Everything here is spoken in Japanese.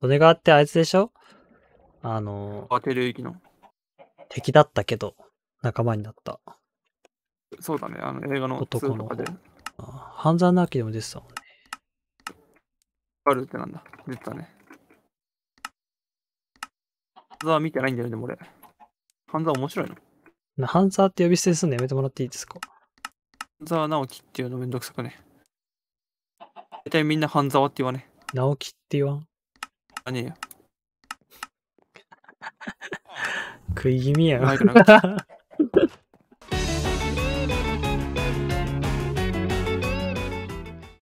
それがあってあいつでしょあの、当ける域の。敵だったけど、仲間になった。そうだね、あの映画の男ので。半沢直樹でも出てたもんね。あるってなんだ。出てたね。半沢見てないんだよね、でも俺。半沢面白いのな半沢って呼び捨てすんのやめてもらっていいですか半沢直樹っていうのめんどくさくね。大体みんな半沢って言わね。直樹って言わん。 아니에요. 그 힘이야.